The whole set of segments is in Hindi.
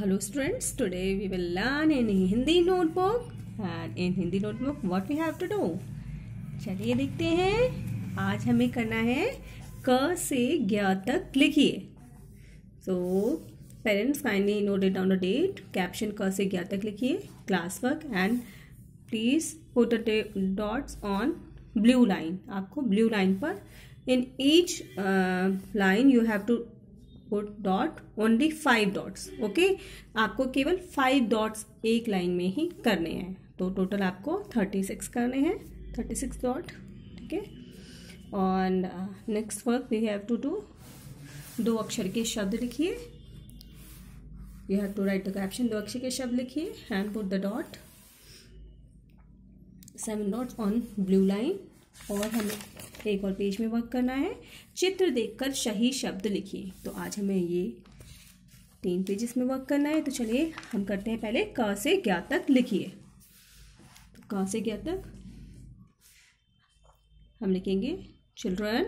hello students today we will learn in Hindi notebook and in Hindi notebook what we have to do चलिए देखते हैं आज हमें करना है क से ज्ञा तक लिखिए so parents finally note it down the date caption क से ज्ञा तक लिखिए class work and please put dots on blue line आपको ब्लू लाइन पर in each line you have to dot only five dots okay आपको केवल फाइव डॉट्स एक लाइन में ही करने हैं तो टोटल आपको थर्टी सिक्स करने हैं थर्टी सिक्स डॉट ठीक है और next work we have to do दो अक्षर के शब्द लिखिए you have to write the caption दो अक्षर के शब्द लिखिए and put the dot seven dots on blue line और हमें एक और पेज में वर्क करना है चित्र देखकर सही शब्द लिखिए तो आज हमें ये तीन पेजेस में वर्क करना है तो चलिए हम करते हैं पहले क से ज्ञा तक लिखिए तो क से ज्ञा तक हम लिखेंगे चिल्ड्रन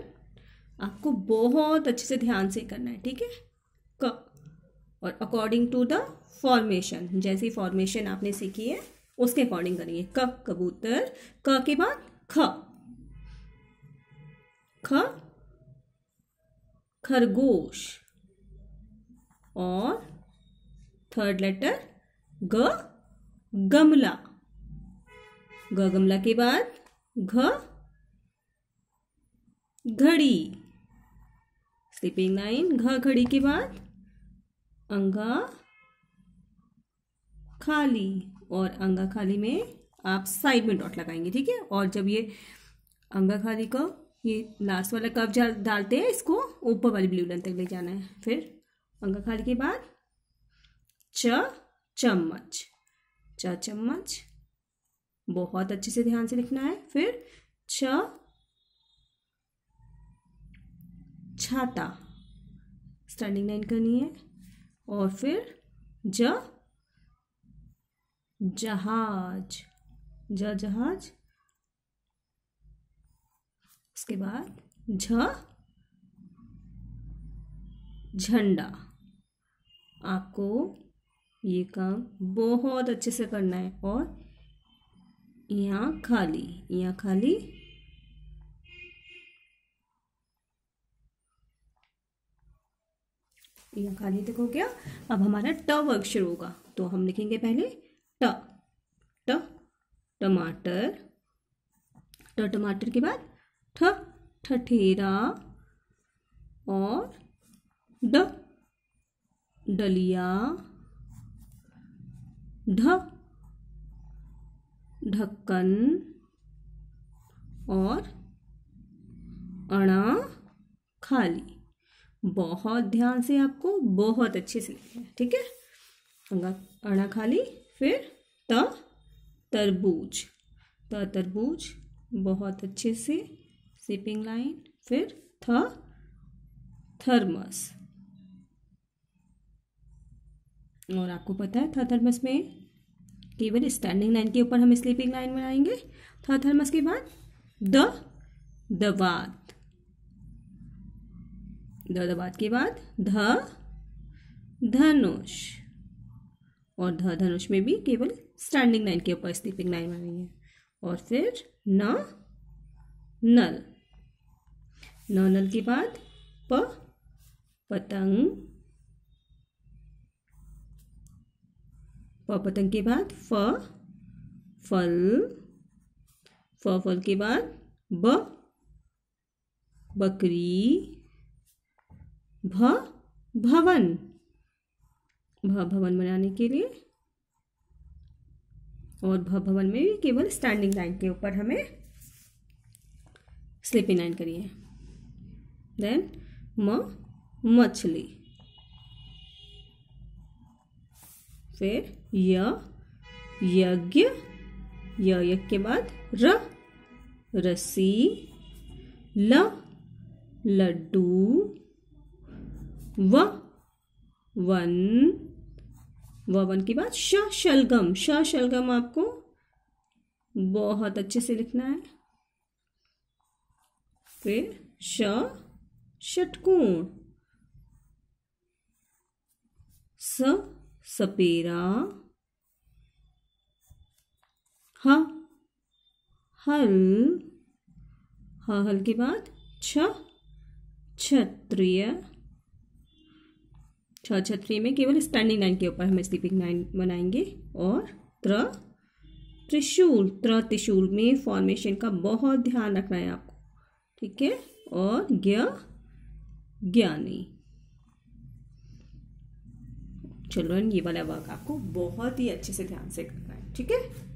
आपको बहुत अच्छे से ध्यान से करना है ठीक है क और अकॉर्डिंग टू द फॉर्मेशन जैसी फॉर्मेशन आपने सीखी है उसके अकॉर्डिंग करेंगे क कबूतर क के बाद ख ख खरगोश और थर्ड लेटर ग गमला ग गमला के बाद घ घड़ी स्लीपिंग लाइन घ घड़ी के बाद अंगा खाली और अंगा खाली में आप साइड में डॉट लगाएंगे ठीक है और जब ये अंगा खाली का ये लास्ट वाला कप डालते हैं इसको ऊपर वाली ब्लू लाइन तक ले जाना है फिर पंखा खाली के बाद च चम्मच च चम्मच बहुत अच्छे से ध्यान से लिखना है फिर छाता स्टैंडिंग लाइन करनी है और फिर ज जहाज ज जहाज उसके बाद झ झंडा आपको ये काम बहुत अच्छे से करना है और यहाँ खाली यहाँ खाली यहाँ खाली देखो क्या अब हमारा ट वर्क शुरू होगा तो हम लिखेंगे पहले ट ट टमाटर ट टमाटर के बाद ठ ठठेरा और ड डलिया ढ ढक्कन और अणा खाली बहुत ध्यान से आपको बहुत अच्छे से लिखना है ठीक है अणा खाली फिर त तरबूज त तरबूज बहुत अच्छे से शिपिंग लाइन फिर थ थर्मस और आपको पता है थर्मस में केवल स्टैंडिंग लाइन के ऊपर हम स्लीपिंग लाइन बनाएंगे थ थर्मस के बाद द दवात द दवात के बाद ध धनुष और ध धनुष में भी केवल स्टैंडिंग लाइन के ऊपर स्लीपिंग लाइन बनाएंगे और फिर न नल नॉनल के बाद प पतंग प पतंग के बाद फ फल फ फल के बाद ब बकरी भ भवन भ भवन बनाने के लिए और भ भवन में भी केवल स्टैंडिंग लाइन के ऊपर हमें स्लिपिंग लाइन करिए देन म मछली फिर यज्ञ यज्ञ के बाद र रसी ल लड्डू व वन व वन के बाद श शलगम श शलगम आपको बहुत अच्छे से लिखना है फिर श षटकोण स सपेरा ह हल ह हल के बाद छ क्षत्रिय छ क्षत्रिय में केवल स्टैंडिंग लाइन के ऊपर हम स्लीपिंग लाइन बनाएंगे और त्र त्रिशूल त्र त्रिशूल में फॉर्मेशन का बहुत ध्यान रखना है आपको ठीक है और ज्ञ ज्ञानी चलो ये वाला वर्क आपको बहुत ही अच्छे से ध्यान से करना है ठीक है